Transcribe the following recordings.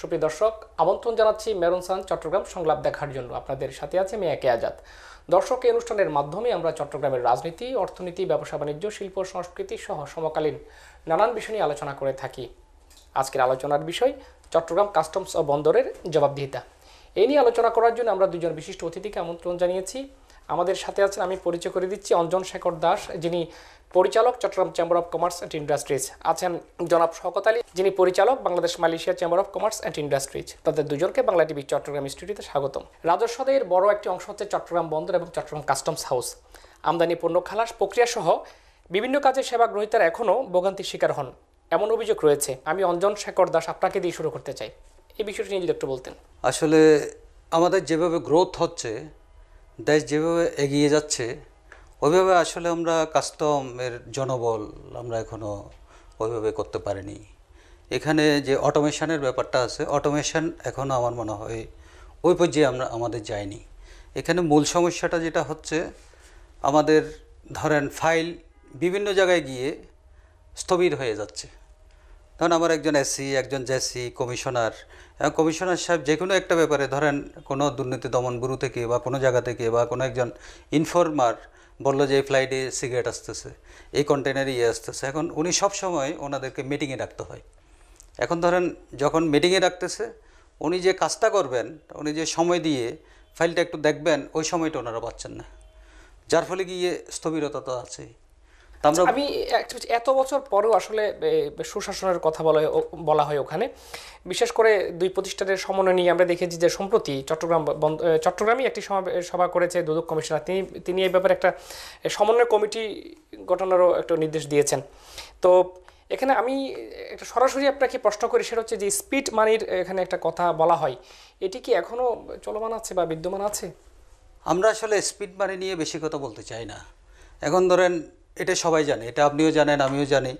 সুপ্রিয় দর্শক আমন্ত্রণ জানাচ্ছি মেরুনসান চট্টগ্রাম সংলাপ দেখার জন্য আপনাদের সাথে আছে মেয়া একে আজাদ দর্শক এই অনুষ্ঠানের মাধ্যমে আমরা চট্টগ্রামের রাজনীতি অর্থনীতি ব্যবসা বাণিজ্য শিল্প সংস্কৃতি সহ সমকালীন নানান বিষয় নিয়ে আলোচনা করে থাকি আজকের আলোচনার বিষয় চট্টগ্রাম কাস্টমস ও বন্দরের জবাবদিহিতা এই নিয়ে আলোচনা করার জন্য আমরা দুজন বিশিষ্ট অতিথিকে আমন্ত্রণ জানিয়েছি আমাদের সাথে আছেন আমি পরিচয় করে দিচ্ছি অঞ্জন শেখর দাস যিনি পরিচালক Chattogram chamber of commerce and industries আছেন জনাব শকত আলী যিনি পরিচালক Bangladesh Malaysia chamber of commerce and industries তাদের দুজনকে বাংলা টিভি চট্টগ্রাম স্টুডিওতে স্বাগতম রাজস্বদের বড় একটি অংশ হচ্ছে চট্টগ্রাম বন্দর এবং চট্টগ্রাম কাস্টমস হাউস আমদানি পণ্য খালাস প্রক্রিয়াসহ বিভিন্ন কাজে সেবা গ্রহীতারা এখনও ভোগান্তির শিকার হন এমন অভিযোগ রয়েছে আমি অঞ্জন শেখর দাস আপনাকে দিয়ে শুরু করতে চাই এই বিষয়টি নিয়ে যদি একটু বলতেন আসলে আমাদের যেভাবে গ্রোথ হচ্ছে দেশ যেভাবে এগিয়ে যাচ্ছে ওইভাবে আসলে আমরা কাস্টমের জনবল আমরা এখনও ওইভাবে করতে পারিনি এখানে যে অটোমেশানের ব্যাপারটা আছে অটোমেশান এখনও আমার মনে হয় ওই পর্যায়ে আমরা আমাদের যায়নি এখানে মূল সমস্যাটা যেটা হচ্ছে আমাদের ধরেন ফাইল বিভিন্ন জায়গায় গিয়ে স্থবির হয়ে যাচ্ছে ধরুন আমার একজন এসি একজন জেসি কমিশনার এবং কমিশনার সাহেব যে কোনো একটা ব্যাপারে ধরেন কোনো দুর্নীতি দমন গুরু থেকে বা কোনো জায়গা থেকে বা কোনো একজন ইনফর্মার বললো যে এই ফ্লাইটে সিগারেট আসতেছে এই কন্টেনারে ইয়ে আসতেছে এখন উনি সবসময় ওনাদেরকে মিটিংয়ে রাখতে হয় এখন ধরেন যখন মিটিংয়ে রাখতেছে উনি যে কাজটা করবেন উনি যে সময় দিয়ে ফাইলটা একটু দেখবেন ওই সময়টা ওনারা পাচ্ছেন না যার ফলে গিয়ে স্থবিরতা তো আছেই আচ্ছা, আমি এত বছর পরেও আসলে সুশাসনের কথা বলা বলা হয় ওখানে বিশেষ করে দুই প্রতিষ্ঠানের সমন্বয় নিয়ে আমরা দেখেছি যে সম্প্রতি চট্টগ্রাম চট্টগ্রামই একটি সভা করেছে দুদক কমিশনার তিনি তিনি এই ব্যাপারে একটা সমন্বয় কমিটি গঠনেরও একটা নির্দেশ দিয়েছেন তো এখানে আমি একটা সরাসরি আপনাকে প্রশ্ন করি সেটা হচ্ছে যে স্পিড মানির এখানে একটা কথা বলা হয় এটি কি এখনও চলমান আছে বা বিদ্যমান আছে আমরা আসলে স্পিড মানি নিয়ে বেশি কথা বলতে চাই না এখন ধরেন এটা সবাই জানে এটা আপনিও জানেন আমিও জানি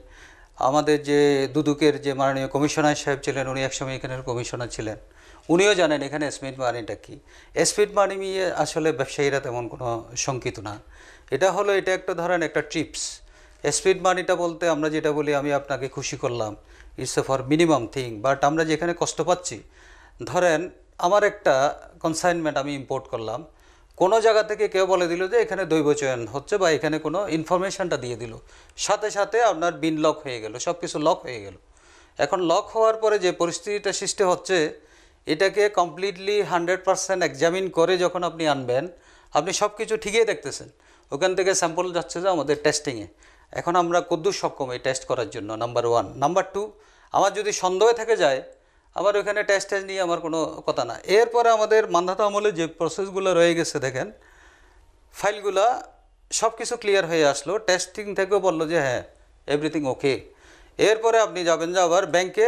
আমাদের যে দুদুকের যে মাননীয় কমিশনার সাহেব ছিলেন উনি একসময় এখানের কমিশনার ছিলেন উনিও জানেন এখানে স্পিড মানিটা কী স্পিড মানি নিয়ে আসলে ব্যবসায়ীরা তেমন কোনো শঙ্কিত না এটা হলো এটা একটা ধরেন একটা ট্রিপস স্পিড মানিটা বলতে আমরা যেটা বলি আমি আপনাকে খুশি করলাম it's a for minimum thing but আমরা যেখানে কষ্ট পাচ্ছি ধরেন আমার একটা কনসাইনমেন্ট আমি ইম্পোর্ট করলাম কোনো জায়গা থেকে কেউ বলে দিল যে এখানে দৈব চয়ন হচ্ছে বা এখানে কোনো ইনফরমেশানটা দিয়ে দিল সাথে সাথে আপনার বিন লক হয়ে গেল সব কিছু লক হয়ে গেল এখন লক হওয়ার পরে যে পরিস্থিতিটা সৃষ্টি হচ্ছে এটাকে কমপ্লিটলি হান্ড্রেড পারসেন্ট এক্সামিন করে যখন আপনি আনবেন আপনি সব কিছু ঠিকই দেখতেছেন ওখান থেকে স্যাম্পল যাচ্ছে যে আমাদের টেস্টিংয়ে এখন আমরা কদ্দূর সক্ষম এই টেস্ট করার জন্য নাম্বার ওয়ান নাম্বার টু আমার যদি সন্দেহ থেকে যায় আমার ওখানে টেস্ট টেস্ট নিয়ে আমার কোনো কথা না এরপরে আমাদের মান্ধাতা আমলে যে প্রসেসগুলো রয়ে গেছে দেখেন ফাইলগুলা সব কিছু ক্লিয়ার হয়ে আসলো টেস্টিং থেকেও বললো যে হ্যাঁ এভরিথিং ওকে এরপরে আপনি যাবেন যে আবার ব্যাংকে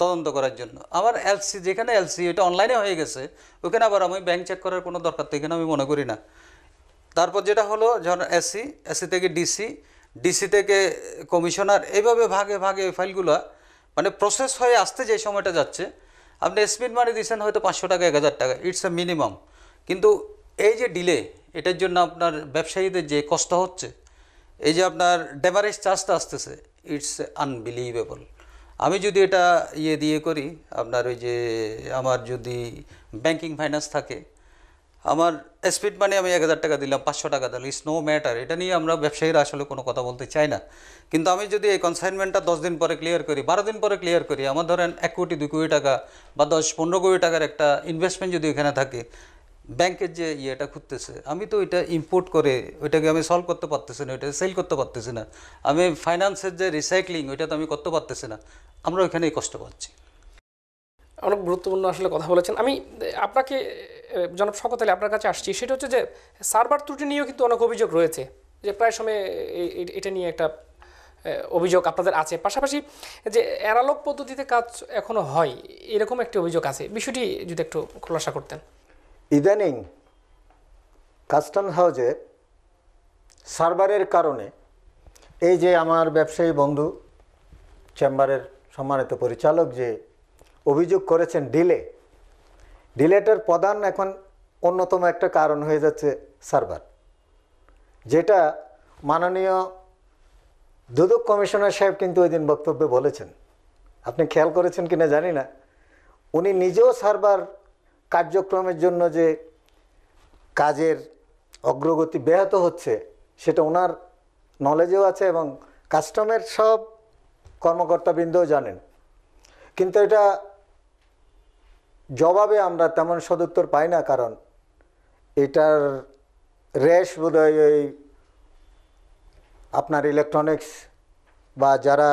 তদন্ত করার জন্য আমার এলসি যেখানে এলসি ওইটা অনলাইনে হয়ে গেছে ওখানে আবার আমি ব্যাংক চেক করার কোনো দরকার তো এখানে আমি মনে করি না তারপর যেটা হলো যখন এসি এসি থেকে ডিসি ডিসি থেকে কমিশনার এইভাবে ভাগে ভাগে এই ফাইলগুলো মানে প্রসেস হয়ে আসতে যে সময়টা যাচ্ছে আপনি স্পিড মানি দিয়েছেন হয়তো পাঁচশো টাকা এক হাজার টাকা ইটস এ মিনিমাম কিন্তু এই যে ডিলে এটার জন্য আপনার ব্যবসায়ীদের যে কষ্ট হচ্ছে এই যে আপনার ডেভারেজ চার্জটা আসতেছে ইটস আনবিলিভেবল আমি যদি এটা ইয়ে দিয়ে করি আপনার ওই যে আমার যদি ব্যাংকিং ফাইন্যান্স থাকে আমার স্পিড মানে আমি এক হাজার টাকা দিলাম পাঁচশো টাকা দিলাম ইটস নো ম্যাটার এটা নিয়ে আমরা ব্যবসায়ীরা আসলে কোনো কথা বলতে চাই না কিন্তু আমি যদি এই কনসাইনমেন্টটা দশ দিন পরে ক্লিয়ার করি বারো দিন পরে ক্লিয়ার করি আমার ধরেন এক কোটি দুই কোটি টাকা বা দশ পনেরো কোটি টাকার একটা ইনভেস্টমেন্ট যদি এখানে থাকে ব্যাংকের যে ইয়েটা খুঁজতেছে আমি তো এটা ইম্পোর্ট করে ওইটাকে আমি সলভ করতে পারতেছি না ওইটা সেল করতে পারতেছি না আমি ফাইন্যান্সের যে রিসাইক্লিং ওইটা তো আমি করতে পারতেছি না আমরা ওইখানেই কষ্ট পাচ্ছি অনেক গুরুত্বপূর্ণ আসলে কথা বলেছেন আমি আপনাকে জনাব সকতালে আপনার কাছে আসছি সেটা হচ্ছে যে সার্ভার ত্রুটি নিয়েও কিন্তু অনেক অভিযোগ রয়েছে যে প্রায় সময় এটা নিয়ে একটা অভিযোগ আপনাদের আছে পাশাপাশি যে অ্যানালগ পদ্ধতিতে কাজ এখনও হয় এরকম একটি অভিযোগ আছে বিষয়টি যদি একটু খোলাসা করতেন ইদানিং কাস্টম হাউজে সার্ভারের কারণে এই যে আমার ব্যবসায়ী বন্ধু চেম্বারের সম্মানিত পরিচালক যে অভিযোগ করেছেন ডিলে ডিলেটের প্রধান এখন অন্যতম একটা কারণ হয়ে যাচ্ছে সার্ভার যেটা মাননীয় দুদক কমিশনার সাহেব কিন্তু ওই দিন বক্তব্যে বলেছেন আপনি খেয়াল করেছেন কি না জানি না উনি নিজেও সার্ভার কার্যক্রমের জন্য যে কাজের অগ্রগতি ব্যাহত হচ্ছে সেটা ওনার নলেজেও আছে এবং কাস্টমের সব কর্মকর্তাবৃন্দও জানেন কিন্তু এটা জবাবে আমরা তেমন সদুত্তর পাই না কারণ এটার রেশ বোধহয় ওই আপনার ইলেকট্রনিক্স বা যারা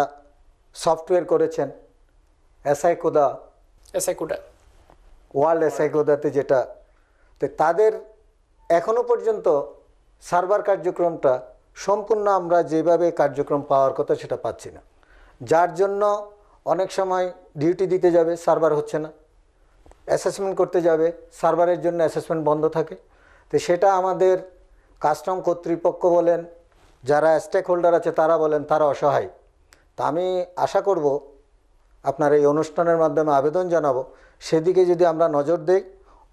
সফটওয়্যার করেছেন এসআই কোদা এসআই কোদা ওয়ার্ল্ড এসআই কোদাতে যেটা তো তাদের এখনও পর্যন্ত সার্ভার কার্যক্রমটা সম্পূর্ণ আমরা যেভাবে কার্যক্রম পাওয়ার কথা সেটা পাচ্ছি না যার জন্য অনেক সময় ডিউটি দিতে যাবে সার্ভার হচ্ছে না অ্যাসেসমেন্ট করতে যাবে সার্ভারের জন্য অ্যাসেসমেন্ট বন্ধ থাকে তো সেটা আমাদের কাস্টম কর্তৃপক্ষ বলেন যারা স্টেক হোল্ডার আছে তারা বলেন তারা অসহায় তা আমি আশা করব আপনার এই অনুষ্ঠানের মাধ্যমে আবেদন জানাবো সেদিকে যদি আমরা নজর দেই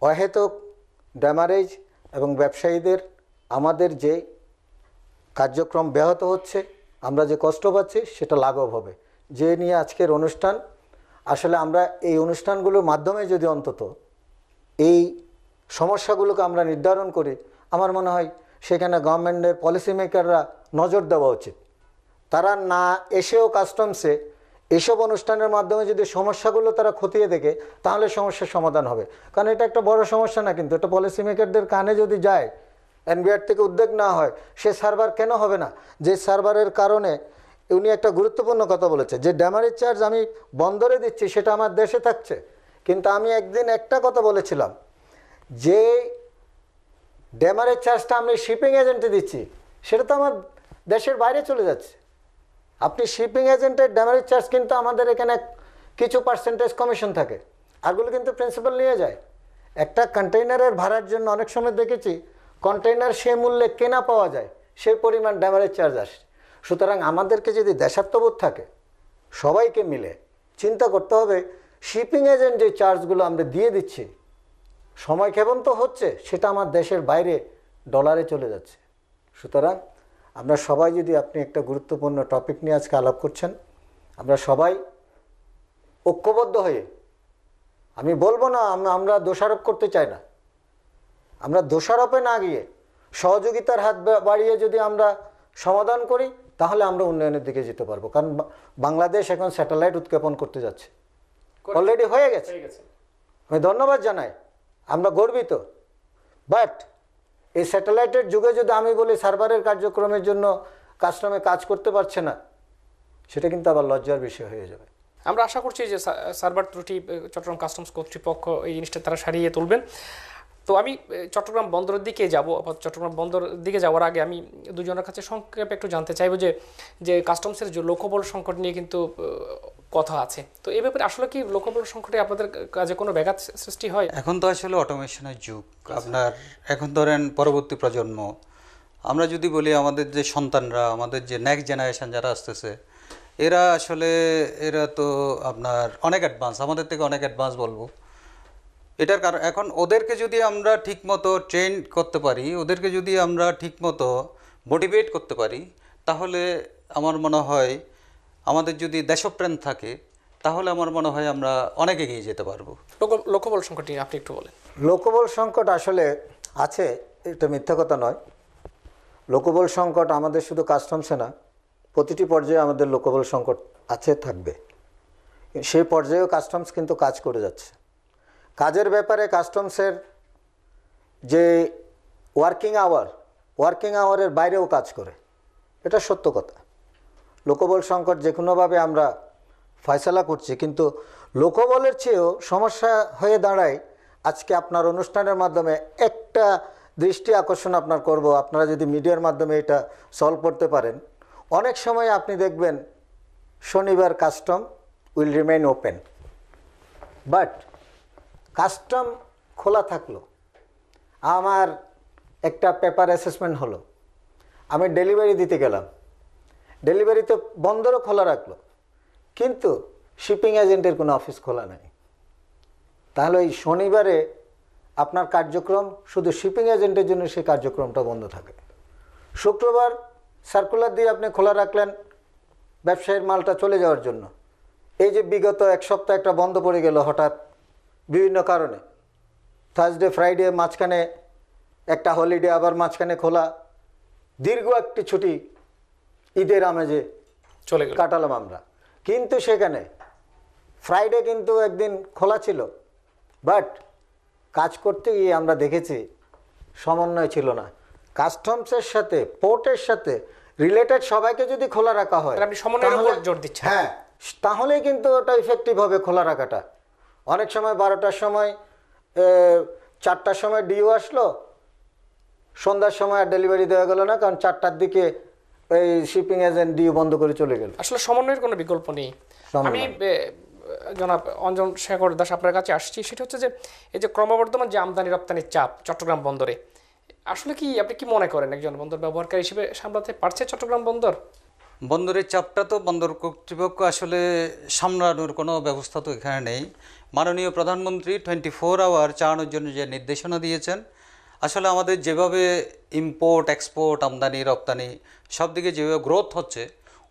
অহেতুক ড্যামারেজ এবং ব্যবসায়ীদের আমাদের যে কার্যক্রম ব্যাহত হচ্ছে আমরা যে কষ্ট পাচ্ছি সেটা লাঘব হবে যে নিয়ে আজকের অনুষ্ঠান আসলে আমরা এই অনুষ্ঠানগুলোর মাধ্যমে যদি অন্তত এই সমস্যাগুলোকে আমরা নির্ধারণ করি আমার মনে হয় সেখানে গভর্নমেন্টের পলিসি মেকাররা নজর দেওয়া উচিত তারা না এসেও কাস্টমসে এসব অনুষ্ঠানের মাধ্যমে যদি সমস্যাগুলো তারা খতিয়ে দেখে তাহলে সমস্যার সমাধান হবে কারণ এটা একটা বড় সমস্যা না কিন্তু এটা পলিসি মেকারদের কানে যদি যায় এনবিআর থেকে উদ্যোগ না হয় সে সার্ভার কেন হবে না যে সার্ভারের কারণে উনি একটা গুরুত্বপূর্ণ কথা বলেছে যে ড্যামারেজ চার্জ আমি বন্দরে দিচ্ছি সেটা আমার দেশে থাকছে কিন্তু আমি একদিন একটা কথা বলেছিলাম যে ড্যামারেজ চার্জটা আমি শিপিং এজেন্টে দিচ্ছি সেটা তো আমার দেশের বাইরে চলে যাচ্ছে আপনি শিপিং এজেন্টের ড্যামারেজ চার্জ কিন্তু আমাদের এখানে কিছু পার্সেন্টেজ কমিশন থাকে আরগুলো কিন্তু প্রিন্সিপাল নিয়ে যায় একটা কন্টেইনারের ভাড়ার জন্য অনেক সময় দেখেছি কন্টেইনার সে মূল্যে কেনা পাওয়া যায় সেই পরিমাণ ড্যামারেজ চার্জ আসে সুতরাং আমাদেরকে যদি দেশাত্মবোধ থাকে সবাইকে মিলে চিন্তা করতে হবে শিপিং এজেন্ট যে চার্জগুলো আমরা দিয়ে দিচ্ছি সময় ক্ষেপণ তো হচ্ছে সেটা আমার দেশের বাইরে ডলারে চলে যাচ্ছে সুতরাং আমরা সবাই যদি আপনি একটা গুরুত্বপূর্ণ টপিক নিয়ে আজকে আলাপ করছেন আমরা সবাই ঐক্যবদ্ধ হয়ে আমি বলবো না আমরা দোষারোপ করতে চাই না আমরা দোষারোপে না গিয়ে সহযোগিতার হাত বাড়িয়ে যদি আমরা সমাধান করি তাহলে আমরা উন্নয়নের দিকে যেতে পারবো কারণ বাংলাদেশ এখন স্যাটেলাইট উৎক্ষেপণ করতে যাচ্ছে অলরেডি হয়ে গেছে আমি ধন্যবাদ জানাই আমরা গর্বিত বাট এই স্যাটেলাইটের যুগে যদি আমি বলি সার্ভারের কার্যক্রমের জন্য কাস্টমে কাজ করতে পারছে না সেটা কিন্তু আবার লজ্জার বিষয় হয়ে যাবে আমরা আশা করছি যে সার্ভার ত্রুটি চট্টগ্রাম কাস্টমস কর্তৃপক্ষ এই জিনিসটা তারা সারিয়ে তুলবেন তো আমি চট্টগ্রাম বন্দরের দিকে যাব চট্টগ্রাম বন্দর দিকে যাওয়ার আগে আমি দুজনের কাছে সংক্ষেপে একটু জানতে চাইবো যে যে কাস্টমসের যে লোকবল সংকট নিয়ে কিন্তু কথা আছে তো এ ব্যাপারে আসলে কি লোকবল সংকটে আপনাদের কাজে কোনো ব্যাঘাত সৃষ্টি হয় এখন তো আসলে অটোমেশনের যুগ আপনার এখন ধরেন পরবর্তী প্রজন্ম আমরা যদি বলি আমাদের যে সন্তানরা আমাদের যে নেক্সট জেনারেশান যারা আসতেছে এরা আসলে এরা তো আপনার অনেক অ্যাডভান্স আমাদের থেকে অনেক অ্যাডভান্স বলবো এটার কারণ এখন ওদেরকে যদি আমরা ঠিকমতো ট্রেন করতে পারি ওদেরকে যদি আমরা ঠিকমতো মোটিভেট করতে পারি তাহলে আমার মনে হয় আমাদের যদি দেশপ্রেম থাকে তাহলে আমার মনে হয় আমরা অনেক এগিয়ে যেতে পারবো লোকবল সংকট নিয়ে আপনি একটু বলেন লোকবল সংকট আসলে আছে এটা মিথ্যা কথা নয় লোকবল সংকট আমাদের শুধু কাস্টমসে না প্রতিটি পর্যায়ে আমাদের লোকবল সংকট আছে থাকবে সেই পর্যায়েও কাস্টমস কিন্তু কাজ করে যাচ্ছে কাজের ব্যাপারে কাস্টমসের যে ওয়ার্কিং আওয়ার ওয়ার্কিং আওয়ারের বাইরেও কাজ করে এটা সত্য কথা লোকবল সংকট যে কোনোভাবে আমরা ফয়সলা করছি কিন্তু লোকবলের চেয়েও সমস্যা হয়ে দাঁড়ায় আজকে আপনার অনুষ্ঠানের মাধ্যমে একটা দৃষ্টি আকর্ষণ আপনার করব আপনারা যদি মিডিয়ার মাধ্যমে এটা সলভ করতে পারেন অনেক সময় আপনি দেখবেন শনিবার custom will remain open but custom খোলা থাকলো আমার একটা পেপার অ্যাসেসমেন্ট হলো আমি ডেলিভারি দিতে গেলাম ডেলিভারি তো বন্দরও খোলা রাখলো কিন্তু শিপিং এজেন্টের কোনো অফিস খোলা নাই তাহলে ওই শনিবারে আপনার কার্যক্রম শুধু শিপিং এজেন্টের জন্য সেই কার্যক্রমটা বন্ধ থাকে শুক্রবার সার্কুলার দিয়ে আপনি খোলা রাখলেন ব্যবসায়ীর মালটা চলে যাওয়ার জন্য এই যে বিগত এক সপ্তাহ একটা বন্ধ পড়ে গেল হঠাৎ বিভিন্ন কারণে থার্সডে ফ্রাইডে মাঝখানে একটা হলিডে আবার মাঝখানে খোলা দীর্ঘ একটি ছুটি ঈদের আমেজে চলে কাটালাম আমরা কিন্তু সেখানে ফ্রাইডে কিন্তু একদিন খোলা ছিল বাট কাজ করতে গিয়ে আমরা দেখেছি সমন্বয় ছিল না কাস্টমসের সাথে পোর্টের সাথে রিলেটেড সবাইকে যদি খোলা রাখা হয় সমন্বয় জোর হ্যাঁ তাহলেই কিন্তু ওটা ইফেক্টিভ হবে খোলা রাখাটা অনেক সময় বারোটার সময় চারটার সময় ডিও আসলো সন্ধ্যার সময় আর ডেলিভারি দেওয়া গেল না কারণ চারটার দিকে এই শিপিং এজেন্ট ডিও বন্ধ করে চলে গেল আসলে সমন্বয়ের কোনো বিকল্প নেই আমি জনাব অঞ্জন শেখর দাস আপনার কাছে আসছি সেটা হচ্ছে যে এই যে ক্রমবর্ধমান যে আমদানি রপ্তানির চাপ চট্টগ্রাম বন্দরে আসলে কি আপনি কি মনে করেন একজন বন্দর ব্যবহারকারী হিসেবে সামলাতে পারছে চট্টগ্রাম বন্দর বন্দরের চাপটা তো বন্দর কর্তৃপক্ষ আসলে সামলানোর কোনো ব্যবস্থা তো এখানে নেই মাননীয় প্রধানমন্ত্রী টোয়েন্টি ফোর আওয়ার চালানোর জন্য যে নির্দেশনা দিয়েছেন আসলে আমাদের যেভাবে ইম্পোর্ট এক্সপোর্ট আমদানি রপ্তানি সব দিকে যেভাবে গ্রোথ হচ্ছে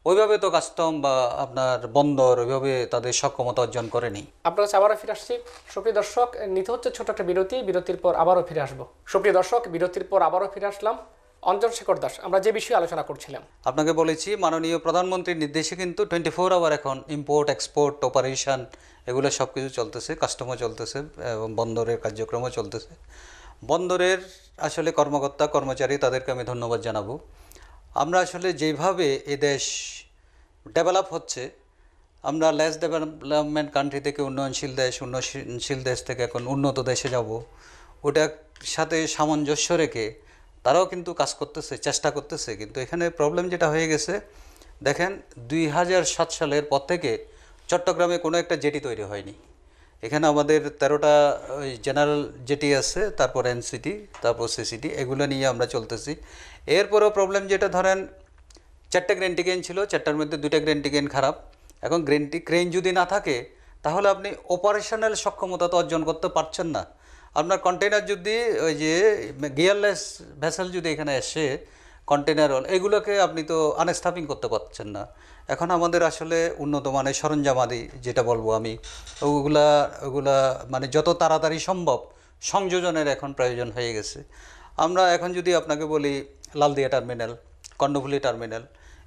ওইভাবে তো কাস্টম বা আপনার বন্দর ওইভাবে তাদের সক্ষমতা অর্জন করেনি আপনার কাছে আবারও ফিরে আসছি সুপ্রিয় দর্শক নিতে হচ্ছে ছোট একটা বিরতি বিরতির পর আবারও ফিরে আসবো সুপ্রিয় দর্শক বিরতির পর আবারও ফিরে আসলাম অঞ্জন শেখর দাস আমরা যে বিষয়ে আলোচনা করছিলাম আপনাকে বলেছি মাননীয় প্রধানমন্ত্রীর নির্দেশে কিন্তু টোয়েন্টি ফোর আওয়ার এখন ইম্পোর্ট এক্সপোর্ট অপারেশন এগুলো সব কিছু চলতেছে কাস্টমও চলতেছে এবং বন্দরের কার্যক্রমও চলতেছে বন্দরের আসলে কর্মকর্তা কর্মচারী তাদেরকে আমি ধন্যবাদ জানাবো আমরা আসলে যেভাবে এ দেশ ডেভেলপ হচ্ছে আমরা লেস ডেভেলপমেন্ট কান্ট্রি থেকে উন্নয়নশীল দেশ উন্নয়নশীল দেশ থেকে এখন উন্নত দেশে যাব ওটার সাথে সামঞ্জস্য রেখে তারাও কিন্তু কাজ করতেছে চেষ্টা করতেছে কিন্তু এখানে প্রবলেম যেটা হয়ে গেছে দেখেন দুই সালের পর থেকে চট্টগ্রামে কোনো একটা জেটি তৈরি হয়নি এখানে আমাদের তেরোটা ওই জেনারেল জেটি আছে তারপর এনসিটি তারপর সিসিটি এগুলো নিয়ে আমরা চলতেছি এরপরেও প্রবলেম যেটা ধরেন চারটে গ্রেন টিকেন ছিল চারটার মধ্যে দুইটা গ্রেন টিকেন খারাপ এখন গ্রেন ক্রেন যদি না থাকে তাহলে আপনি অপারেশনাল সক্ষমতা তো অর্জন করতে পারছেন না আপনার কন্টেনার যদি ওই যে গিয়ারলেস ভেসেল যদি এখানে এসে কন্টেনার হল এগুলোকে আপনি তো আনস্টাফিং করতে পারছেন না এখন আমাদের আসলে উন্নত মানের সরঞ্জামাদি যেটা বলবো আমি ওগুলা ওগুলা মানে যত তাড়াতাড়ি সম্ভব সংযোজনের এখন প্রয়োজন হয়ে গেছে আমরা এখন যদি আপনাকে বলি লালদিয়া টার্মিনাল কর্ণফুলি টার্মিনাল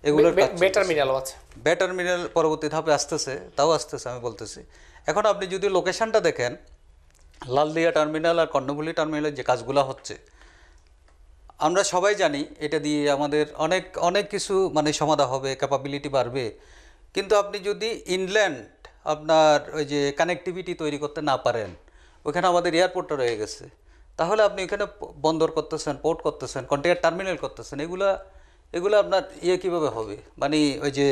এগুলো টার্মিনাল আছে বেটারমিনাল পরবর্তী ধাপে আসতেছে তাও আসতেছে আমি বলতেছি এখন আপনি যদি লোকেশনটা দেখেন লালদিয়া টার্মিনাল আর কর্ণফুলি টার্মিনালের যে কাজগুলো হচ্ছে আমরা সবাই জানি এটা দিয়ে আমাদের অনেক অনেক কিছু মানে সমাধা হবে ক্যাপাবিলিটি বাড়বে কিন্তু আপনি যদি ইনল্যান্ড আপনার ওই যে কানেকটিভিটি তৈরি করতে না পারেন ওখানে আমাদের এয়ারপোর্টটা রয়ে গেছে তাহলে আপনি ওখানে বন্দর করতেছেন পোর্ট করতেছেন কন্টেনার টার্মিনাল করতেছেন এগুলা এগুলো আপনার ইয়ে কীভাবে হবে মানে ওই যে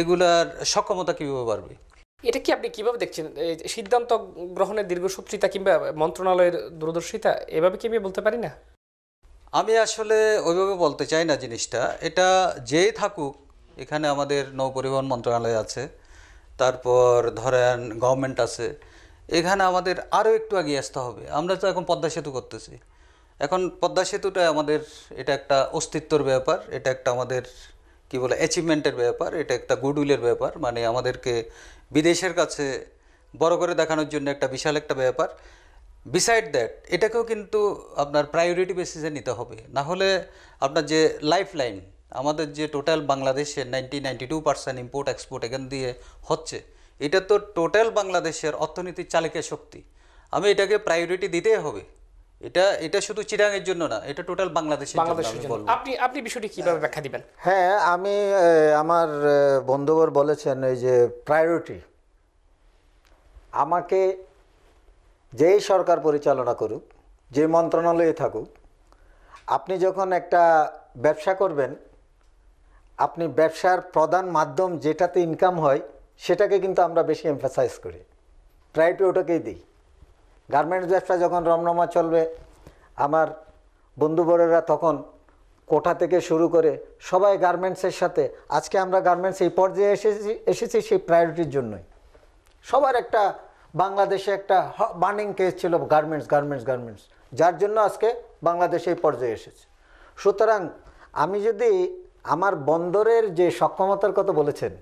এগুলার সক্ষমতা কীভাবে বাড়বে এটা কি আপনি কীভাবে দেখছেন সিদ্ধান্ত গ্রহণের দীর্ঘসূত্রিতা কিংবা মন্ত্রণালয়ের দূরদর্শিতা এভাবে কি আমি বলতে পারি না আমি আসলে ওইভাবে বলতে চাই না জিনিসটা এটা যেই থাকুক এখানে আমাদের নৌপরিবহন মন্ত্রণালয় আছে তারপর ধরেন গভর্নমেন্ট আছে এখানে আমাদের আরও একটু এগিয়ে আসতে হবে আমরা তো এখন পদ্মা সেতু করতেছি এখন পদ্মা সেতুটা আমাদের এটা একটা অস্তিত্বর ব্যাপার এটা একটা আমাদের কি বলে অ্যাচিভমেন্টের ব্যাপার এটা একটা গুডউইলের ব্যাপার মানে আমাদেরকে বিদেশের কাছে বড় করে দেখানোর জন্য একটা বিশাল একটা ব্যাপার বিসাইড দ্যাট এটাকেও কিন্তু আপনার প্রায়োরিটি বেসিসে নিতে হবে না হলে আপনার যে লাইফ লাইন আমাদের যে টোটাল বাংলাদেশের ninety ninety two percent import export এখান দিয়ে হচ্ছে এটা তো টোটাল বাংলাদেশের অর্থনীতির চালিকা শক্তি আমি এটাকে প্রায়োরিটি দিতেই হবে এটা এটা শুধু চিরাঙের জন্য না এটা টোটাল বাংলাদেশের জন্য আপনি আপনি বিষয়টি কিভাবে ব্যাখ্যা দিবেন হ্যাঁ আমি আমার বন্ধুবর বলেছেন এই যে প্রায়োরিটি আমাকে যেই সরকার পরিচালনা করুক যে মন্ত্রণালয়ে থাকুক আপনি যখন একটা ব্যবসা করবেন আপনি ব্যবসার প্রধান মাধ্যম যেটাতে ইনকাম হয় সেটাকে কিন্তু আমরা বেশি এমফাসাইজ করি প্রায়োরিটি ওটাকেই দিই গার্মেন্টস ব্যবসা যখন রমরমা চলবে আমার বন্ধুবরেরা তখন কোঠা থেকে শুরু করে সবাই গার্মেন্টসের সাথে আজকে আমরা গার্মেন্টস এই পর্যায়ে এসেছি এসেছি সেই প্রায়োরিটির জন্যই সবার একটা বাংলাদেশে একটা বার্নিং কেস ছিল গার্মেন্টস গার্মেন্টস গার্মেন্টস যার জন্য আজকে বাংলাদেশ এই পর্যায়ে এসেছে সুতরাং আমি যদি আমার বন্দরের যে সক্ষমতার কথা বলেছেন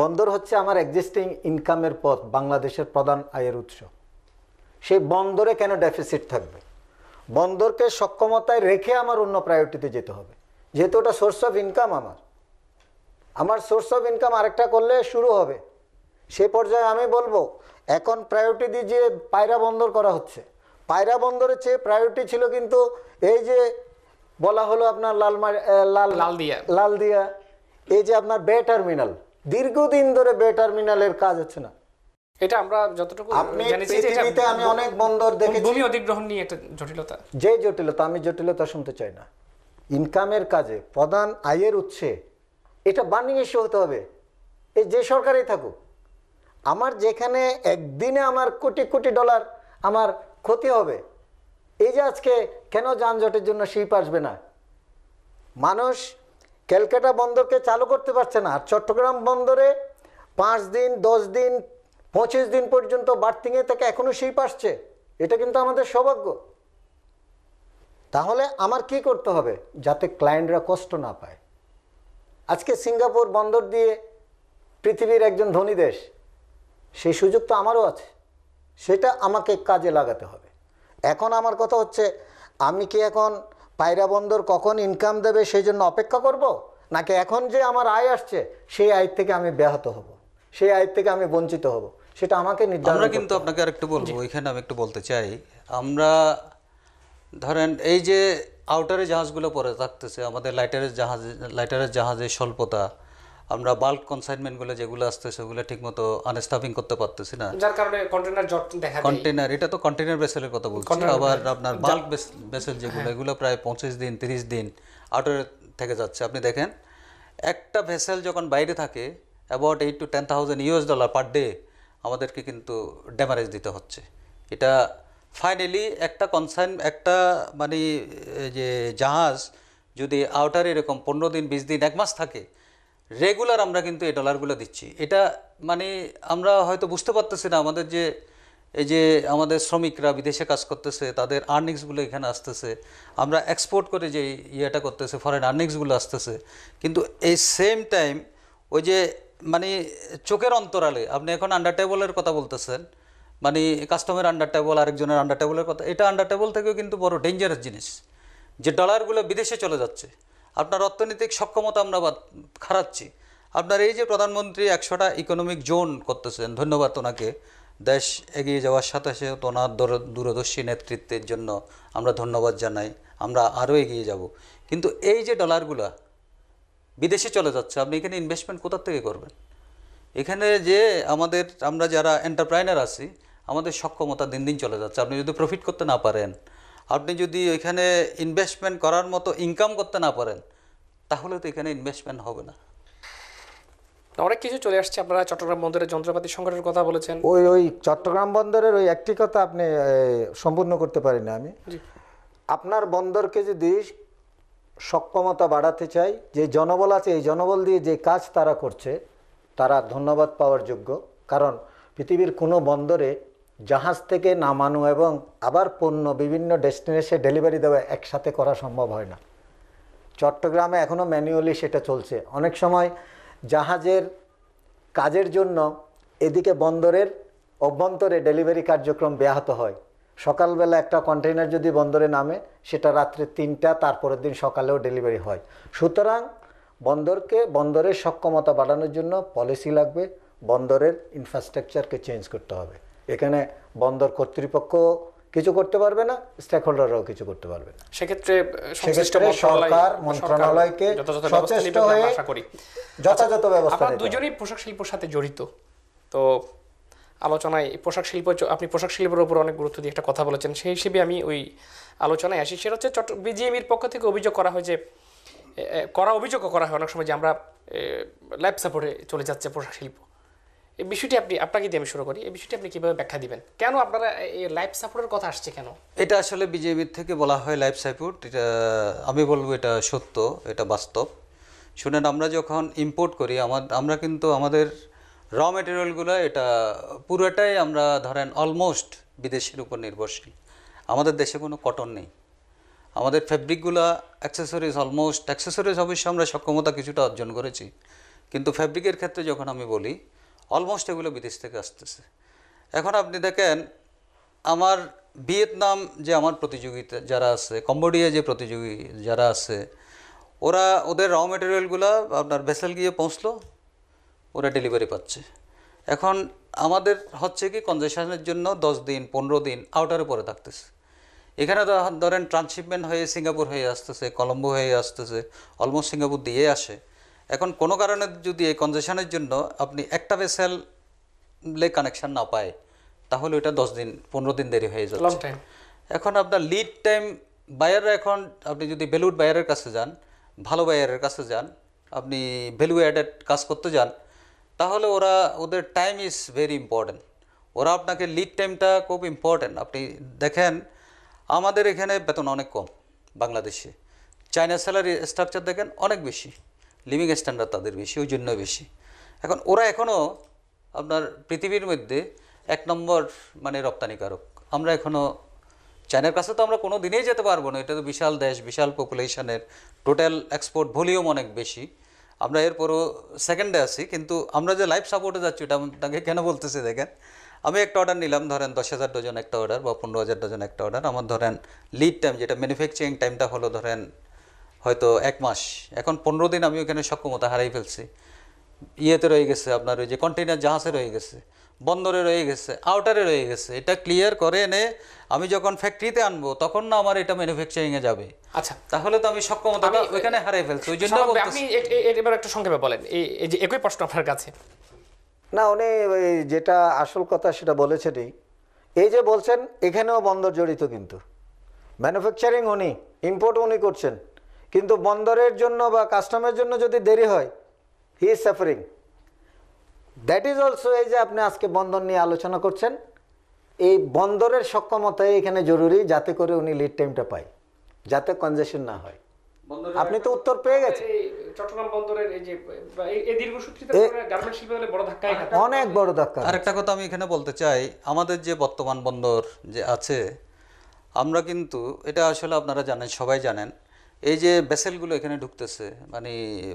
বন্দর হচ্ছে আমার এক্সিস্টিং ইনকামের পথ বাংলাদেশের প্রধান আয়ের উৎস সেই বন্দরে কেন ডেফিসিট থাকবে বন্দরকে সক্ষমতায় রেখে আমার অন্য প্রায়োরিটিতে যেতে হবে যেহেতু ওটা সোর্স অফ ইনকাম আমার আমার সোর্স অফ ইনকাম আরেকটা করলে শুরু হবে সে পর্যায়ে আমি বলবো এখন প্রায়োরিটি দিয়ে যে পায়রা বন্দর করা হচ্ছে পায়রা বন্দরের চেয়ে প্রায়োরিটি ছিল কিন্তু এই যে বলা হলো আপনার লালমার লাল লালদিয়া লালদিয়া এই যে আপনার বে টার্মিনাল দীর্ঘদিন ধরে বে টার্মিনালের কাজ হচ্ছে না এটা আমরা যতটুকু আপনি পৃথিবীতে আমি অনেক বন্দর দেখেছি ভূমি অধিগ্রহণ নিয়ে একটা জটিলতা যে জটিলতা আমি জটিলতা শুনতে চাই না ইনকামের কাজে প্রধান আয়ের উৎসে এটা বানিয়ে এসে হতে হবে এই যে সরকারই থাকুক আমার যেখানে একদিনে আমার কোটি কোটি ডলার আমার ক্ষতি হবে এই যে আজকে কেন যানজটের জন্য শিপ আসবে না মানুষ ক্যালকাটা বন্দরকে চালু করতে পারছে না আর চট্টগ্রাম বন্দরে পাঁচ দিন দশ দিন পঁচিশ দিন পর্যন্ত বার্থিংয়ে থেকে এখনও শিপ আসছে এটা কিন্তু আমাদের সৌভাগ্য তাহলে আমার কি করতে হবে যাতে ক্লায়েন্টরা কষ্ট না পায় আজকে সিঙ্গাপুর বন্দর দিয়ে পৃথিবীর একজন ধনী দেশ সেই সুযোগ তো আমারও আছে সেটা আমাকে কাজে লাগাতে হবে এখন আমার কথা হচ্ছে আমি কি এখন পায়রা বন্দর কখন ইনকাম দেবে সেই জন্য অপেক্ষা করব। নাকি এখন যে আমার আয় আসছে সেই আয় থেকে আমি ব্যাহত হব সেই আয় থেকে আমি বঞ্চিত হব সেটা আমাকে নির্ধারণ আমরা কিন্তু আপনাকে আরেকটু বলবো ওইখানে আমি একটু বলতে চাই আমরা ধরেন এই যে আউটারে জাহাজগুলো পরে থাকতেছে আমাদের লাইটারের জাহাজ লাইটারের জাহাজের স্বল্পতা আমরা বাল্ক কনসাইনমেন্টগুলো যেগুলো আসতো সেগুলো ঠিকমতো আনস্টাফিং করতে পারতেছি না যার কারণে কন্টেনার জট দেখা কন্টেনার এটা তো কন্টেনার ভেসেলের কথা বলছি আবার আপনার বাল্ক ভেসেল যেগুলো হ্যাঁ। এগুলো প্রায় পঁচিশ দিন তিরিশ দিন আউটার থেকে যাচ্ছে আপনি দেখেন একটা ভেসেল যখন বাইরে থাকে about eight to ten thousand US dollar per day আমাদেরকে কিন্তু ড্যামারেজ দিতে হচ্ছে এটা ফাইনালি একটা কনসার্ন একটা মানে যে জাহাজ যদি আউটার এরকম পনেরো দিন বিশ দিন এক মাস থাকে রেগুলার আমরা কিন্তু এই ডলারগুলো দিচ্ছি এটা মানে আমরা হয়তো বুঝতে পারতেছি না আমাদের যে এই যে আমাদের শ্রমিকরা বিদেশে কাজ করতেছে তাদের আর্নিংসগুলো এখানে আসতেছে আমরা এক্সপোর্ট করে যে ইয়েটা করতেছে ফরেন আর্নিংসগুলো আসতেছে কিন্তু এই সেম টাইম ওই যে মানে চোখের অন্তরালে আপনি এখন আন্ডার টেবলের কথা বলতেছেন মানে কাস্টমার আন্ডার টেবল আরেকজনের আন্ডার টেবলের কথা এটা আন্ডার টেবল থেকেও কিন্তু বড় ডেঞ্জারাস জিনিস যে ডলারগুলো বিদেশে চলে যাচ্ছে আপনার অর্থনৈতিক সক্ষমতা আমরা খারাচ্ছি আপনার এই যে প্রধানমন্ত্রী একশোটা ইকোনমিক জোন করতেছেন ধন্যবাদ ওনাকে দেশ এগিয়ে যাওয়ার সাথে সাথে ওনার দূরদর্শী নেতৃত্বের জন্য আমরা ধন্যবাদ জানাই আমরা আরও এগিয়ে যাব কিন্তু এই যে ডলারগুলা বিদেশে চলে যাচ্ছে আপনি এখানে ইনভেস্টমেন্ট কোথার থেকে করবেন এখানে যে আমাদের আমরা যারা এন্টারপ্রাইনার আছি আমাদের সক্ষমতা দিন দিন চলে যাচ্ছে আপনি যদি প্রফিট করতে না পারেন আপনি যদি ওইখানে ইনভেস্টমেন্ট করার মতো ইনকাম করতে না পারেন তাহলে তো এখানে ইনভেস্টমেন্ট হবে না অনেক কিছু চলে আসছে আপনারা চট্টগ্রাম বন্দরের যন্ত্রপাতি সংকটের কথা বলেছেন ওই ওই চট্টগ্রাম বন্দরের ওই একটি কথা আপনি সম্পূর্ণ করতে পারি না আমি আপনার বন্দরকে যদি সক্ষমতা বাড়াতে চাই যে জনবল আছে এই জনবল দিয়ে যে কাজ তারা করছে তারা ধন্যবাদ পাওয়ার যোগ্য কারণ পৃথিবীর কোনো বন্দরে জাহাজ থেকে নামানো এবং আবার পণ্য বিভিন্ন ডেস্টিনেশনে ডেলিভারি দেওয়া একসাথে করা সম্ভব হয় না চট্টগ্রামে এখনও ম্যানুয়ালি সেটা চলছে অনেক সময় জাহাজের কাজের জন্য এদিকে বন্দরের অভ্যন্তরে ডেলিভারি কার্যক্রম ব্যাহত হয় সকালবেলা একটা কন্টেইনার যদি বন্দরে নামে সেটা রাত্রে তিনটা তারপরের দিন সকালেও ডেলিভারি হয় সুতরাং বন্দরকে বন্দরের সক্ষমতা বাড়ানোর জন্য পলিসি লাগবে বন্দরের ইনফ্রাস্ট্রাকচারকে চেঞ্জ করতে হবে এখানে বন্দর কর্তৃপক্ষ কিছু করতে পারবে না স্টেক হোল্ডাররাও কিছু করতে পারবে না সেক্ষেত্রে সেক্ষেত্রে সরকার মন্ত্রণালয়কে সচেষ্ট হয়ে যথাযথ ব্যবস্থা আচ্ছা, দুজনেই পোশাক শিল্পের সাথে জড়িত তো আলোচনায় পোশাক শিল্প আপনি পোশাক শিল্পের উপর অনেক গুরুত্ব দিয়ে একটা কথা বলেছেন সেই হিসেবে আমি ওই আলোচনায় আসি সেটা হচ্ছে চট বিজিএমির পক্ষ থেকে অভিযোগ করা হয় যে করা অভিযোগও করা হয় অনেক সময় যে আমরা ল্যাব সাপোর্টে চলে যাচ্ছে পোশাক শিল্প এই বিষয়টি আপনি আপনাকে দিয়ে আমি শুরু করি এই বিষয়টি আপনি কীভাবে ব্যাখ্যা দিবেন কেন আপনারা এই লাইফ সাপোর্টের কথা আসছে কেন এটা আসলে বিজেপির থেকে বলা হয় লাইফ সাপোর্ট এটা আমি বলবো এটা সত্য এটা বাস্তব শুনেন আমরা যখন ইম্পোর্ট করি আমার আমরা কিন্তু আমাদের র মেটেরিয়ালগুলো এটা পুরোটাই আমরা ধরেন অলমোস্ট বিদেশের উপর নির্ভরশীল আমাদের দেশে কোনো কটন নেই আমাদের ফ্যাব্রিকগুলো অ্যাক্সেসরিজ অলমোস্ট অ্যাক্সেসরিজ অবশ্যই আমরা সক্ষমতা কিছুটা অর্জন করেছি কিন্তু ফ্যাব্রিকের ক্ষেত্রে যখন আমি বলি অলমোস্ট এগুলো বিদেশ থেকে আসতেছে এখন আপনি দেখেন আমার ভিয়েতনাম যে আমার প্রতিযোগিতা যারা আছে কম্বোডিয়া যে প্রতিযোগী যারা আছে ওরা ওদের র মেটেরিয়ালগুলো আপনার ভেসেল গিয়ে পৌঁছলো ওরা ডেলিভারি পাচ্ছে এখন আমাদের হচ্ছে কি কনজেশনের জন্য দশ দিন পনেরো দিন আউটারে পরে থাকতেছে এখানে ধরেন ট্রান্সশিপমেন্ট হয়ে সিঙ্গাপুর হয়ে আসতেছে কলম্বো হয়ে আসতেছে অলমোস্ট সিঙ্গাপুর দিয়ে আসে এখন কোনো কারণে যদি এই কনজেশনের জন্য আপনি একটা ভেসেলে কানেকশান না পায় তাহলে ওইটা দশ দিন পনেরো দিন দেরি হয়ে যাচ্ছে এখন আপনার লিড টাইম বায়াররা এখন আপনি যদি ভ্যালুড বায়ারের কাছে যান ভালো বায়ারের কাছে যান আপনি ভ্যালু অ্যাডেড কাজ করতে যান তাহলে ওরা ওদের টাইম ইজ ভেরি ইম্পর্ট্যান্ট ওরা আপনাকে লিড টাইমটা খুব ইম্পর্ট্যান্ট আপনি দেখেন আমাদের এখানে বেতন অনেক কম বাংলাদেশে চায়না স্যালারি স্ট্রাকচার দেখেন অনেক বেশি লিভিং স্ট্যান্ডার্ড তাদের বেশি ওই জন্য বেশি এখন ওরা এখনও আপনার পৃথিবীর মধ্যে এক নম্বর মানে রপ্তানিকারক আমরা এখনও চায়নার কাছে তো আমরা কোনো দিনেই যেতে পারবো না এটা তো বিশাল দেশ বিশাল পপুলেশনের টোটাল এক্সপোর্ট ভলিউম অনেক বেশি আমরা এরপরও সেকেন্ডে আসি কিন্তু আমরা যে লাইফ সাপোর্টে যাচ্ছি ওটা আপনাকে কেন বলতেছি দেখেন আমি একটা অর্ডার নিলাম ধরেন দশ হাজার ডজন একটা অর্ডার বা পনেরো হাজার ডজন একটা অর্ডার আমার ধরেন লিড টাইম যেটা ম্যানুফ্যাকচারিং টাইমটা হলো ধরেন হয়তো এক মাস এখন পনেরো দিন আমি ওখানে সক্ষমতা হারিয়ে ফেলছি ইয়েতে রয়ে গেছে আপনার ওই যে কন্টেইনার জাহাজে রয়ে গেছে বন্দরে রয়ে গেছে আউটারে রয়ে গেছে এটা ক্লিয়ার করে এনে আমি যখন ফ্যাক্টরিতে আনবো তখন না আমার এটা ম্যানুফ্যাকচারিংয়ে যাবে আচ্ছা তাহলে তো আমি সক্ষমতা ওইখানে হারিয়ে ফেলছি ওই জন্য এবার একটা সংক্ষেপে বলেন এই যে একই প্রশ্ন আপনার কাছে না উনি যেটা আসল কথা সেটা বলেছেনই এই যে বলছেন এখানেও বন্দর জড়িত কিন্তু ম্যানুফ্যাকচারিং উনি ইম্পোর্ট উনি করছেন কিন্তু বন্দরের জন্য বা কাস্টমের জন্য যদি দেরি হয় he is suffering that is also এই যে আপনি আজকে বন্দর নিয়ে আলোচনা করছেন এই বন্দরের সক্ষমতা এখানে জরুরি যাতে করে উনি লিড টাইমটা পায় যাতে কনজেশন না হয় আপনি তো উত্তর পেয়ে গেছেন অনেক বড় ধাক্কা আরেকটা কথা আমি এখানে বলতে চাই আমাদের যে বর্তমান বন্দর যে আছে আমরা কিন্তু এটা আসলে আপনারা জানেন সবাই জানেন এই যে ভেসেলগুলো এখানে ঢুকতেছে মানে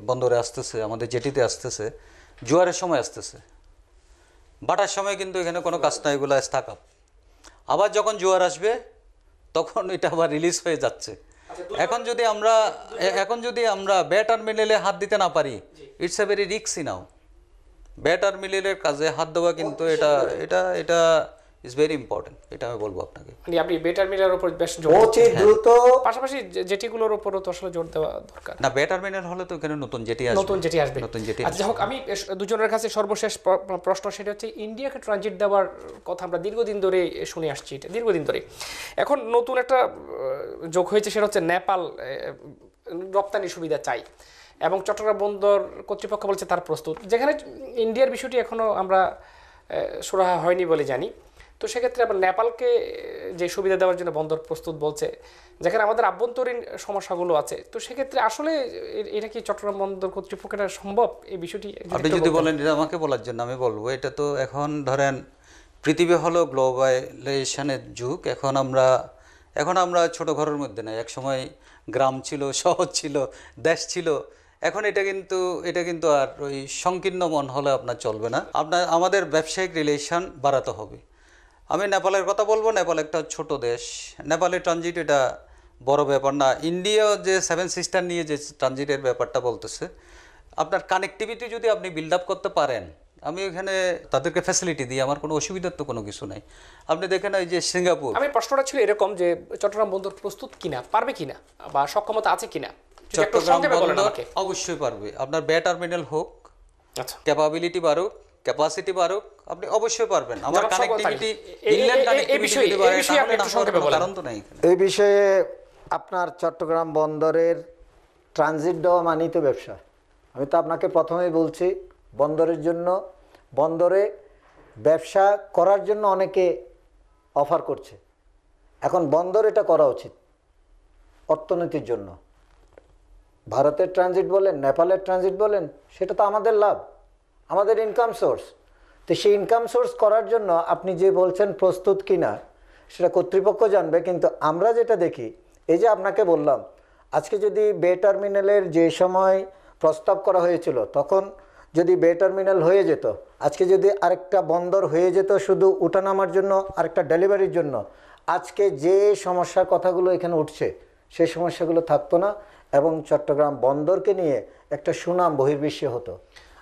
বন্দরে আসতেছে আমাদের জেটিতে আসতেছে জোয়ারের সময় আসতেছে বাটার সময় কিন্তু এখানে কোনো কাজ নাই এগুলো স্থাক আপ আবার যখন জোয়ার আসবে তখন এটা আবার রিলিজ হয়ে যাচ্ছে আচ্ছা, এখন যদি আমরা এখন যদি আমরা বে টার্মিনালে হাত দিতে না পারি ইটস এ ভেরি রিক্সি নাও বে টার্মিনালের কাজে হাত দেওয়া কিন্তু এটা এটা এটা ইজ ভেরি ইম্পর্টেন্ট এটা আমি বলবো আপনাকে মানে আপনি বেটার মিনারের উপর বেশ জোর অতি দ্রুত হ্যাঁ। পাশাপাশি জেটিগুলোর উপরও তো আসলে জোর দেওয়া দরকার না বেটার মিনার হলে তো এখানে নতুন জেটি আসবে নতুন জেটি আসবে নতুন জেটি আচ্ছা হোক আমি দুজনের কাছে সর্বশেষ প্রশ্ন সেটা হচ্ছে ইন্ডিয়াকে ট্রানজিট দেওয়ার কথা আমরা দীর্ঘদিন ধরে শুনে আসছি এটা দীর্ঘদিন ধরে এখন নতুন একটা যোগ হয়েছে সেটা হচ্ছে নেপাল রপ্তানি সুবিধা চাই এবং চট্টগ্রাম বন্দর কর্তৃপক্ষ বলছে তার প্রস্তুত যেখানে ইন্ডিয়ার বিষয়টি এখনও আমরা সুরাহা হয়নি বলে জানি তো সেক্ষেত্রে আবার নেপালকে যে সুবিধা দেওয়ার জন্য বন্দর প্রস্তুত বলছে যেখানে আমাদের আভ্যন্তরীণ সমস্যাগুলো আছে তো সেক্ষেত্রে আসলে এটা কি চট্টগ্রাম বন্দর কর্তৃপক্ষের সম্ভব এই বিষয়টি আপনি যদি বলেন এটা আমাকে বলার জন্য আমি বলবো এটা তো এখন ধরেন পৃথিবী হলো গ্লোবালাইজেশনের যুগ এখন আমরা এখন আমরা ছোট ঘরের মধ্যে নাই একসময় গ্রাম ছিল শহর ছিল দেশ ছিল এখন এটা কিন্তু এটা কিন্তু আর ওই সংকীর্ণ মন হলে আপনার চলবে না আপনার আমাদের ব্যবসায়িক রিলেশন বাড়াতে হবে আমি নেপালের কথা বলবো নেপাল একটা ছোট দেশ নেপালে ট্রানজিট এটা বড় ব্যাপার না ইন্ডিয়া যে সেভেন সিস্টার নিয়ে যে ট্রানজিটের ব্যাপারটা বলতেছে আপনার কানেকটিভিটি যদি আপনি বিল্ড আপ করতে পারেন আমি ওখানে তাদেরকে ফ্যাসিলিটি দিই আমার কোনো অসুবিধার তো কোনো কিছু নাই আপনি দেখেন এই যে সিঙ্গাপুর আমি প্রশ্নটা ছিল এরকম যে চট্টগ্রাম বন্দর প্রস্তুত কিনা পারবে কিনা বা সক্ষমতা আছে কিনা চট্টগ্রাম বন্দর অবশ্যই পারবে আপনার ব্যাট টার্মিনাল হোক ক্যাপাবিলিটি আচ্ছা। বাড়ুক ক্যাপাসিটি বাড়ুক আপনি অবশ্যই পারবেন আমার কানেক্টিভিটি ইনল্যান্ড কানেক্টিভিটি কারণ তো নাই এই বিষয়ে আপনার চট্টগ্রাম বন্দরের ট্রানজিট দেওয়া মানেই তো ব্যবসা আমি তো আপনাকে প্রথমেই বলছি বন্দরের জন্য বন্দরে ব্যবসা করার জন্য অনেকে অফার করছে এখন বন্দর এটা করা উচিত অর্থনীতির জন্য ভারতের ট্রানজিট বলেন নেপালের ট্রানজিট বলেন সেটা তো আমাদের লাভ আমাদের ইনকাম সোর্স তো সেই ইনকাম সোর্স করার জন্য আপনি যে বলছেন প্রস্তুত কিনা সেটা কর্তৃপক্ষ জানবে কিন্তু আমরা যেটা দেখি এই যে আপনাকে বললাম আজকে যদি বে টার্মিনালের যে সময় প্রস্তাব করা হয়েছিল তখন যদি বে টার্মিনাল হয়ে যেত আজকে যদি আরেকটা বন্দর হয়ে যেত শুধু উঠানামার জন্য আরেকটা ডেলিভারির জন্য আজকে যে সমস্যার কথাগুলো এখানে উঠছে সেই সমস্যাগুলো থাকতো না এবং চট্টগ্রাম বন্দরকে নিয়ে একটা সুনাম বহির্বিশ্বে হতো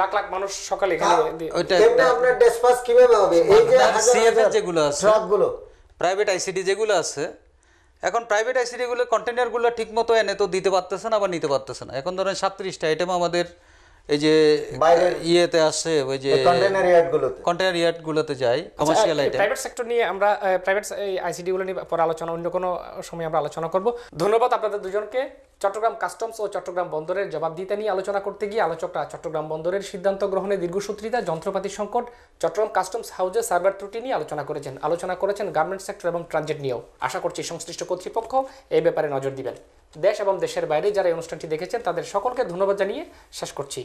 লাখ লাখ মানুষ সকালে এখানে হ্যাঁ, আপনার ডেসপাস কিভাবে হবে এই যে সিএফএস যেগুলো আছে গুলো প্রাইভেট আইসিডি যেগুলো আছে এখন প্রাইভেট আইসিডিগুলো কন্টেনারগুলো ঠিকমতো এনে তো দিতে পারতেছে না বা নিতে পারতেছে না এখন ধরেন সাতত্রিশটা আইটেম আমাদের এই যে ইয়েতে ওই যে যাই কমার্শিয়াল আইটেম প্রাইভেট সেক্টর নিয়ে আমরা প্রাইভেট আইসিডি গুলো নিয়ে আলোচনা অন্য কোনো সময় আমরা আলোচনা করব ধন্যবাদ আপনাদের দুজনকে চট্টগ্রাম কাস্টমস ও চট্টগ্রাম বন্দরের নিয়ে আলোচনা করতে গিয়ে আলোচকরা চট্টগ্রাম বন্দরের সিদ্ধান্ত গ্রহণে দীর্ঘসূত্রিতা যন্ত্রপাতি সংকট চট্টগ্রাম কাস্টমস হাউজে সার্ভার ত্রুটি নিয়ে আলোচনা করেছেন আলোচনা করেছেন গার্মেন্ট সেক্টর এবং ট্রানজিট নিয়েও আশা করছি সংশ্লিষ্ট কর্তৃপক্ষ এই ব্যাপারে নজর দিবেন দেশ এবং দেশের বাইরে যারা এই অনুষ্ঠানটি দেখেছেন তাদের সকলকে ধন্যবাদ জানিয়ে শেষ করছি